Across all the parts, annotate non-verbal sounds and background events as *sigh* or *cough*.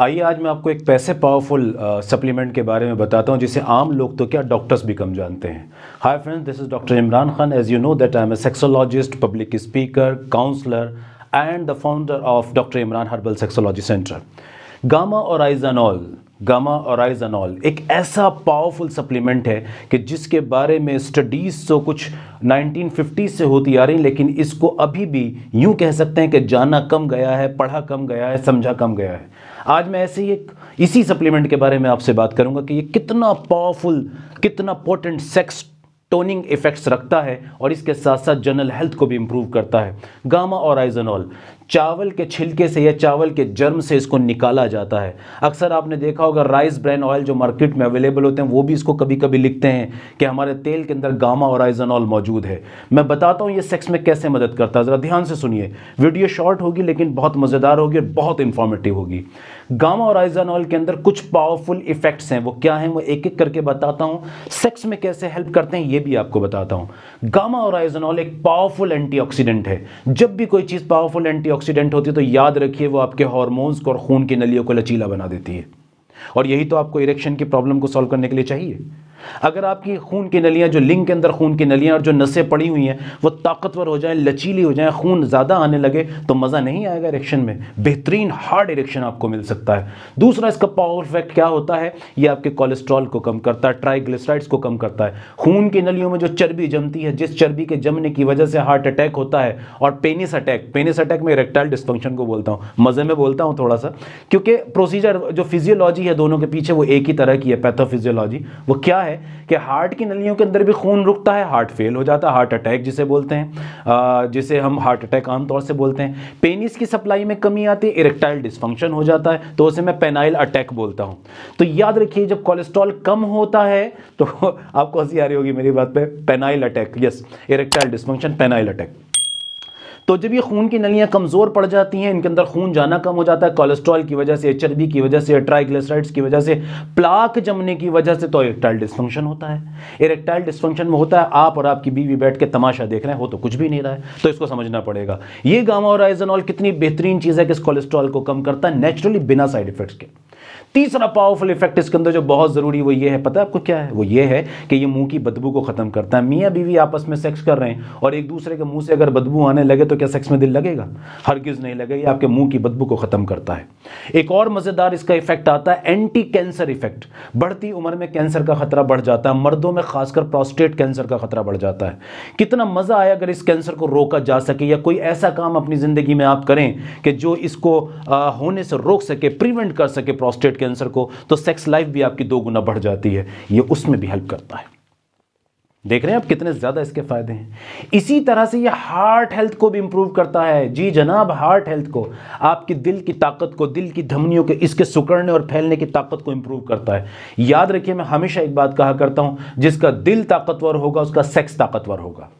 आइए आज मैं आपको एक पैसे पावरफुल सप्लीमेंट uh, के बारे में बताता हूँ जिसे आम लोग तो क्या डॉक्टर्स भी कम जानते हैं hi friends this is doctor Imran Khan as you know that I am a sexologist public speaker counsellor and the founder of doctor Imran herbal sexology centre gamma oryzanol gamma और आइजानॉल एक ऐसा पावरफुल सप्लीमेंट है कि जिसके बारे में स्टडीज़ तो कुछ 1950 से होती आ रही लेकिन इसको अभी भी यूँ कह सकते हैं कि जाना कम गया है पढ़ा कम गया है समझा कम गया है आज मैं ऐसे ही एक इसी सप्लीमेंट के बारे में आपसे बात करूंगा कि ये कितना पावरफुल कितना पोटेंट सेक्स टोनिंग इफेक्ट्स रखता है और इसके साथ साथ जनरल हेल्थ को भी इम्प्रूव करता है गामा और आइजनॉल चावल के छिलके से या चावल के जर्म से इसको निकाला जाता है अक्सर आपने देखा होगा राइस ब्रैन ऑयल जो मार्केट में अवेलेबल होते हैं वो भी इसको कभी कभी लिखते हैं कि हमारे तेल के अंदर गामा और आइजनॉल मौजूद है मैं बताता हूँ ये सेक्स में कैसे मदद करता है ज़रा ध्यान से सुनिए वीडियो शॉर्ट होगी लेकिन बहुत मज़ेदार होगी और बहुत इंफॉर्मेटिव होगी गामा और आइजानॉल के अंदर कुछ पावरफुल इफेक्ट्स हैं वो क्या हैं वो एक एक करके बताता हूँ सेक्स में कैसे हेल्प करते हैं ये भी आपको बताता हूँ गामा और आइजानॉल एक पावरफुल एंटीऑक्सीडेंट है जब भी कोई चीज़ पावरफुल एंटीऑक्सीडेंट होती है तो याद रखिए वो आपके हॉर्मोन्स को और खून की नलियों को लचीला बना देती है और यही तो आपको इरेक्शन की प्रॉब्लम को सॉल्व करने के लिए चाहिए अगर आपकी खून की नलियाँ जो लिंग के अंदर खून की नलियाँ और जो नसें पड़ी हुई हैं वो ताकतवर हो जाएँ लचीली हो जाए खून ज़्यादा आने लगे तो मज़ा नहीं आएगा इरेक्शन में बेहतरीन हार्ड इरेक्शन आपको मिल सकता है दूसरा इसका पावर इफेक्ट क्या होता है ये आपके कोलेस्ट्रॉल को कम करता है ट्राइग्लिसराइड्स को कम करता है खून की नलियों में जो चर्बी जमती है जिस चर्बी के जमने की वजह से हार्ट अटैक होता है और पेनिस अटैक पेनिस अटैक में रेक्टाइल डिस्फंक्शन को बोलता हूँ मज़े में बोलता हूँ थोड़ा सा क्योंकि प्रोसीजर जो फिजियोलॉजी है दोनों के पीछे वो एक ही तरह की है पैथोफिजियोलॉजी वो क्या है है कि हार्ट की नलियों के अंदर भी खून रुकता है हार्ट फेल हो जाता है हार्ट अटैक जिसे बोलते हैं जिसे हम हार्ट अटैक आमतौर से बोलते हैं पेनिस की सप्लाई में कमी आती है इरेक्टाइल डिस्फंक्शन हो जाता है तो उसे मैं पेनाइल अटैक बोलता हूँ तो याद रखिए जब कोलेस्ट्रॉल कम होता है तो *laughs* आपको हंसी आ रही होगी मेरी बात पर penile attack yes erectile dysfunction penile attack तो जब ये खून की नलियाँ कमज़ोर पड़ जाती हैं इनके अंदर खून जाना कम हो जाता है कोलेस्ट्रॉल की वजह से चर्बी की वजह से ट्राइग्लिसराइड्स की वजह से प्लाक जमने की वजह से तो इरेक्टाइल डिस्फंक्शन होता है इरेक्टाइल डिस्फंक्शन में होता है आप और आपकी बीवी बैठ के तमाशा देख रहे हैं हो तो कुछ भी नहीं रहा है तो इसको समझना पड़ेगा ये गामा और आइजनॉल कितनी बेहतरीन चीज़ है कि इस कोलेस्ट्रॉल को कम करता है नेचुरली बिना साइड इफेक्ट्स के तीसरा पावरफुल इफेक्ट इसके अंदर जो बहुत ज़रूरी वो ये है पता है आपको क्या है वो ये है कि ये मुंह की बदबू को ख़त्म करता है मियाँ बीवी आपस में सेक्स कर रहे हैं और एक दूसरे के मुंह से अगर बदबू आने लगे तो क्या सेक्स में दिल लगेगा हरगिज़ नहीं लगेगा आपके मुंह की बदबू को ख़त्म करता है एक और मज़ेदार इसका इफेक्ट आता है एंटी कैंसर इफेक्ट बढ़ती उम्र में कैंसर का खतरा बढ़ जाता है मर्दों में खासकर प्रोस्टेट कैंसर का खतरा बढ़ जाता है कितना मज़ा आया अगर इस कैंसर को रोका जा सके या कोई ऐसा काम अपनी ज़िंदगी में आप करें कि जो इसको होने से रोक सके प्रिवेंट कर सके प्रोस्टेट प्रोस्टेट कैंसर को तो सेक्स लाइफ भी आपकी दो गुना बढ़ जाती है ये उसमें भी हेल्प करता है देख रहे हैं आप कितने ज़्यादा इसके फायदे हैं इसी तरह से ये हार्ट हेल्थ को भी इंप्रूव करता है जी जनाब हार्ट हेल्थ को आपकी दिल की ताकत को दिल की धमनियों के इसके सुकड़ने और फैलने की ताकत को इंप्रूव करता है याद रखिए मैं हमेशा एक बात कहा करता हूं जिसका दिल ताकतवर होगा उसका सेक्स ताकतवर होगा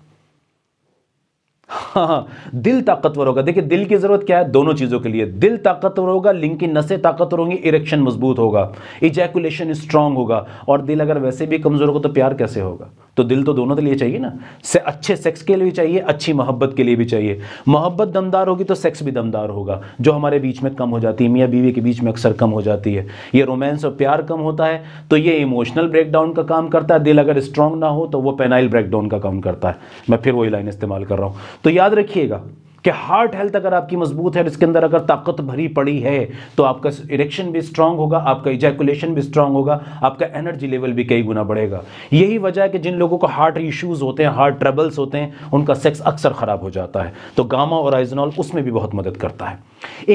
हाँ, हाँ दिल ताकतवर होगा देखिए दिल की ज़रूरत क्या है दोनों चीज़ों के लिए दिल ताकतवर होगा लिंग की नसें ताकतवर होंगी इरेक्शन मजबूत होगा इजैकुलेशन स्ट्रांग होगा और दिल अगर वैसे भी कमज़ोर होगा तो प्यार कैसे होगा तो दिल तो दोनों के लिए चाहिए ना से अच्छे सेक्स के लिए भी चाहिए अच्छी मोहब्बत के लिए भी चाहिए मोहब्बत दमदार होगी तो सेक्स भी दमदार होगा जो हमारे बीच में कम हो जाती है मियाँ बीवी के बीच में अक्सर कम हो जाती है ये रोमांस और प्यार कम होता है तो ये इमोशनल ब्रेकडाउन का काम करता है दिल अगर स्ट्रांग ना हो तो वो पेनाइल ब्रेकडाउन का काम करता है मैं फिर वही लाइन इस्तेमाल कर रहा हूँ तो याद रखिएगा कि हार्ट हेल्थ अगर आपकी मजबूत है इसके अंदर अगर ताकत भरी पड़ी है तो आपका इरेक्शन भी स्ट्रांग होगा आपका इजैकुलेशन भी स्ट्रांग होगा आपका एनर्जी लेवल भी कई गुना बढ़ेगा यही वजह है कि जिन लोगों को हार्ट इश्यूज़ होते हैं हार्ट ट्रबल्स होते हैं उनका सेक्स अक्सर ख़राब हो जाता है तो गामा और आइजनॉल उसमें भी बहुत मदद करता है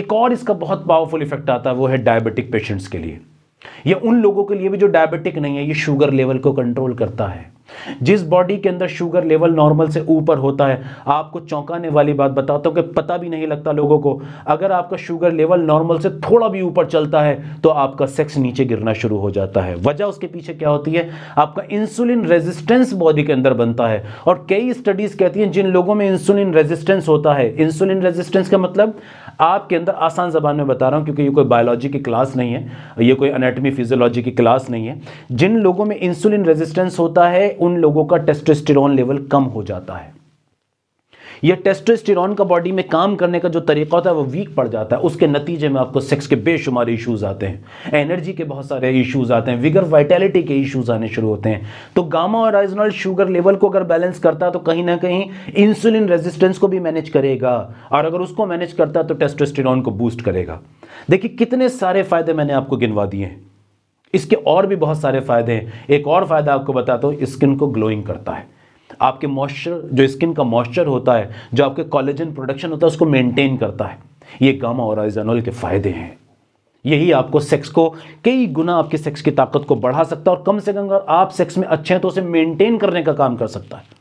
एक और इसका बहुत पावरफुल इफेक्ट आता है वो है डायबिटिक पेशेंट्स के लिए यह उन लोगों के लिए भी जो डायबिटिक नहीं है ये शुगर लेवल को कंट्रोल करता है जिस बॉडी के अंदर शुगर लेवल नॉर्मल से ऊपर होता है आपको चौंकाने वाली बात बताता हूं कि पता भी नहीं लगता लोगों को अगर आपका शुगर लेवल नॉर्मल से थोड़ा भी ऊपर चलता है तो आपका सेक्स नीचे गिरना शुरू हो जाता है वजह उसके पीछे क्या होती है आपका इंसुलिन रेजिस्टेंस बॉडी के अंदर बनता है और कई स्टडीज कहती हैं जिन लोगों में इंसुलिन रेजिस्टेंस होता है इंसुलिन रेजिस्टेंस का मतलब आपके अंदर आसान ज़बान में बता रहा हूँ क्योंकि ये कोई बायोलॉजी की क्लास नहीं है ये कोई अनेटमी फिजियोलॉजी की क्लास नहीं है जिन लोगों में इंसुलिन रेजिस्टेंस होता है उन लोगों का टेस्टोस्टिरोन लेवल कम हो जाता है या टेस्टोस्टेरॉन का बॉडी में काम करने का जो तरीका होता है वो वीक पड़ जाता है उसके नतीजे में आपको सेक्स के बेशुमार इशूज़ आते हैं एनर्जी के बहुत सारे इशूज़ आते हैं विगर वाइटेलिटी के इशूज़ आने शुरू होते हैं तो गामा और आइजनल शुगर लेवल को अगर बैलेंस करता है तो कहीं ना कहीं इंसुलिन रेजिस्टेंस को भी मैनेज करेगा और अगर उसको मैनेज करता है तो टेस्टोस्टेरॉन को बूस्ट करेगा देखिए कितने सारे फ़ायदे मैंने आपको गिनवा दिए हैं इसके और भी बहुत सारे फ़ायदे हैं एक और फ़ायदा आपको बताता हूँ स्किन को ग्लोइंग करता है आपके मॉइस्चर जो स्किन का मॉइस्चर होता है जो आपके कॉलेजन प्रोडक्शन होता है उसको मेंटेन करता है ये गामा और आइजनोल के फ़ायदे हैं यही आपको सेक्स को कई गुना आपके सेक्स की ताकत को बढ़ा सकता है और कम से कम अगर आप सेक्स में अच्छे हैं तो उसे मेंटेन करने का काम कर सकता है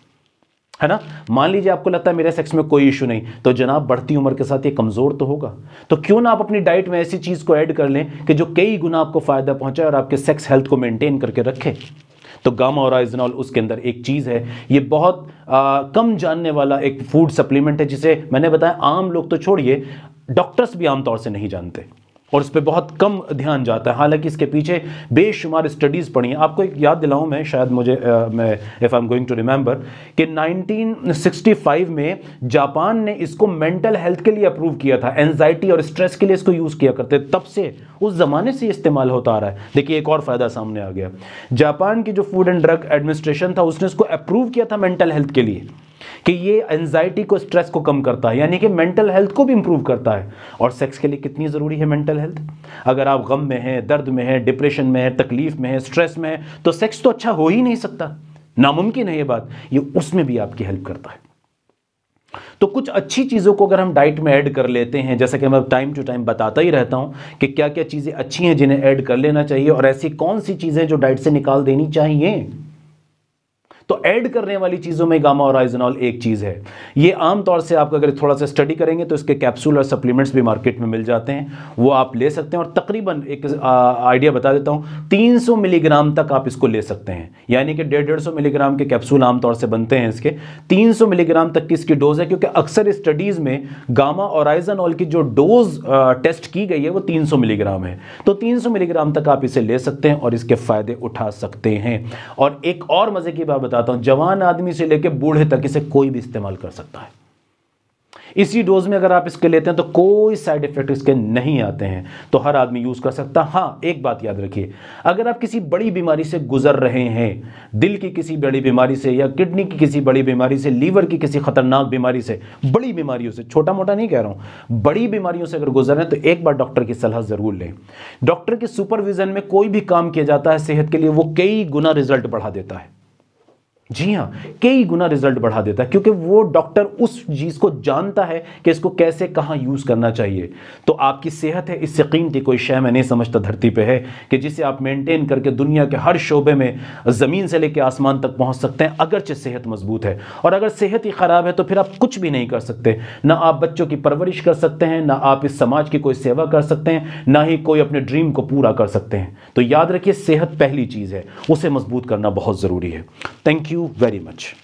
है ना मान लीजिए आपको लगता है मेरे सेक्स में कोई इशू नहीं तो जनाब बढ़ती उम्र के साथ ये कमज़ोर तो होगा तो क्यों ना आप अपनी डाइट में ऐसी चीज़ को ऐड कर लें कि जो कई गुना आपको फ़ायदा पहुंचाए और आपके सेक्स हेल्थ को मेंटेन करके रखे तो गामा और इजनॉल उसके अंदर एक चीज़ है ये बहुत आ, कम जानने वाला एक फूड सप्लीमेंट है जिसे मैंने बताया आम लोग तो छोड़िए डॉक्टर्स भी आमतौर से नहीं जानते और उस पर बहुत कम ध्यान जाता है हालांकि इसके पीछे बेशुमार स्टडीज़ पड़ी हैं आपको एक याद दिलाऊं मैं शायद मुझे if I am going to remember कि 1965 में जापान ने इसको मेंटल हेल्थ के लिए अप्रूव किया था एनजाइटी और स्ट्रेस के लिए इसको यूज़ किया करते तब से उस ज़माने से इस्तेमाल होता आ रहा है देखिए एक और फ़ायदा सामने आ गया जापान की जो फूड एंड ड्रग एडमिनिस्ट्रेशन था उसने इसको अप्रूव किया था मेंटल हेल्थ के लिए कि ये एनजाइटी को स्ट्रेस को कम करता है यानी कि मेंटल हेल्थ को भी इंप्रूव करता है और सेक्स के लिए कितनी ज़रूरी है मेंटल हेल्थ अगर आप गम में हैं दर्द में हैं डिप्रेशन में हैं तकलीफ़ में हैं स्ट्रेस में हैं तो सेक्स तो अच्छा हो ही नहीं सकता नामुमकिन है ये बात ये उसमें भी आपकी हेल्प करता है तो कुछ अच्छी चीज़ों को अगर हम डाइट में ऐड कर लेते हैं जैसा कि मैं टाइम टू टाइम बताता ही रहता हूँ कि क्या क्या चीज़ें अच्छी हैं जिन्हें ऐड कर लेना चाहिए और ऐसी कौन सी चीज़ें जो डाइट से निकाल देनी चाहिए तो ऐड करने वाली चीज़ों में गामा और आइजनॉल एक चीज़ है ये आमतौर से आप अगर थोड़ा सा स्टडी करेंगे तो इसके कैप्सूल और सप्लीमेंट्स भी मार्केट में मिल जाते हैं वो आप ले सकते हैं और तकरीबन एक आइडिया बता देता हूँ तीन मिलीग्राम तक आप इसको ले सकते हैं यानी कि डेढ़ डेढ़ सौ मिलीग्राम के कैप्सूल आमतौर से बनते हैं इसके तीन मिलीग्राम तक की इसकी डोज है क्योंकि अक्सर स्टडीज़ में गामा और आइजनॉल की जो डोज टेस्ट की गई है वो 300 मिलीग्राम है तो 300 मिलीग्राम तक आप इसे ले सकते हैं और इसके फ़ायदे उठा सकते हैं और एक और मज़े की बात बता बताता हूं जवान आदमी से लेकर बूढ़े तक इसे कोई भी इस्तेमाल कर सकता है इसी डोज में अगर आप इसके लेते हैं तो कोई साइड इफेक्ट इसके नहीं आते हैं तो हर आदमी यूज़ कर सकता है हाँ एक बात याद रखिए अगर आप किसी बड़ी बीमारी से गुजर रहे हैं दिल की किसी बड़ी बीमारी से या किडनी की किसी बड़ी बीमारी से लीवर की किसी खतरनाक बीमारी से बड़ी बीमारियों से छोटा मोटा नहीं कह रहा हूं बड़ी बीमारियों से अगर गुजर रहे हैं तो एक बार डॉक्टर की सलाह ज़रूर लें डॉक्टर के सुपरविज़न में कोई भी काम किया जाता है सेहत के लिए वो कई गुना रिजल्ट बढ़ा देता है जी हाँ कई गुना रिजल्ट बढ़ा देता है क्योंकि वो डॉक्टर उस चीज़ को जानता है कि इसको कैसे कहाँ यूज़ करना चाहिए तो आपकी सेहत है इससे कीमती कोई शह मैं नहीं समझता धरती पे है कि जिसे आप मेंटेन करके दुनिया के हर शोबे में ज़मीन से लेकर आसमान तक पहुंच सकते हैं अगरचे सेहत मजबूत है और अगर सेहत ही ख़राब है तो फिर आप कुछ भी नहीं कर सकते ना आप बच्चों की परवरिश कर सकते हैं ना आप इस समाज की कोई सेवा कर सकते हैं ना ही कोई अपने ड्रीम को पूरा कर सकते हैं तो याद रखिए सेहत पहली चीज़ है उसे मजबूत करना बहुत ज़रूरी है thank you you very much.